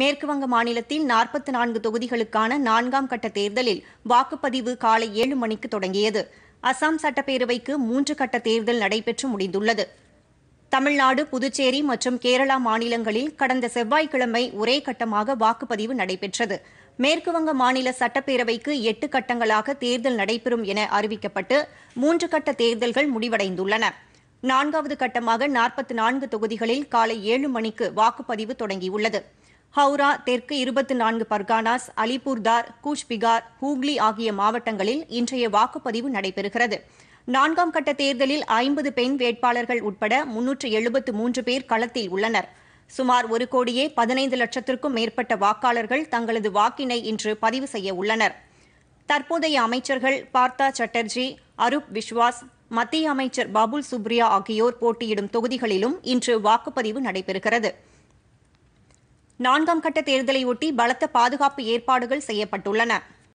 மேற்குவங்க மாநிலத்தின் நாற்பத்தி நான்கு தொகுதிகளுக்கான நான்காம் கட்ட தேர்தலில் வாக்குப்பதிவு காலை ஏழு மணிக்கு தொடங்கியது அசாம் சட்டப்பேரவைக்கு மூன்று கட்ட தேர்தல் நடைபெற்று முடிந்துள்ளது தமிழ்நாடு புதுச்சேரி மற்றும் கேரளா மாநிலங்களில் கடந்த செவ்வாய்க்கிழமை ஒரே கட்டமாக வாக்குப்பதிவு நடைபெற்றது மேற்குவங்க மாநில சட்டப்பேரவைக்கு எட்டு கட்டங்களாக தேர்தல் நடைபெறும் என அறிவிக்கப்பட்டு மூன்று கட்ட தேர்தல்கள் முடிவடைந்துள்ளன நான்காவது கட்டமாக நாற்பத்தி நான்கு தொகுதிகளில் காலை ஏழு மணிக்கு வாக்குப்பதிவு தொடங்கியுள்ளது ஹவுரா தெற்கு இருபத்தி நான்கு பர்கானாஸ் அலிபூர்தார் கூஷ்பிகார் ஹூக்லி ஆகிய மாவட்டங்களில் இன்றைய வாக்குப்பதிவு நடைபெறுகிறது நான்காம் கட்ட தேர்தலில் ஐம்பது பெண் வேட்பாளர்கள் உட்பட முன்னூற்று எழுபத்து மூன்று பேர் களத்தில் உள்ளனர் சுமார் ஒரு கோடியே பதினைந்து லட்சத்திற்கும் மேற்பட்ட வாக்காளர்கள் தங்களது வாக்கினை இன்று பதிவு செய்ய உள்ளனர் தற்போதைய அமைச்சர்கள் பார்த்தா சட்டர்ஜி அருப் விஸ்வாஸ் மத்திய அமைச்சர் பாபுல் சுப்ரியா ஆகியோர் போட்டியிடும் தொகுதிகளிலும் இன்று வாக்குப்பதிவு நடைபெறுகிறது நான்காம் கட்ட தேர்தலையொட்டி பலத்த பாதுகாப்பு ஏற்பாடுகள் செய்யப்பட்டுள்ளன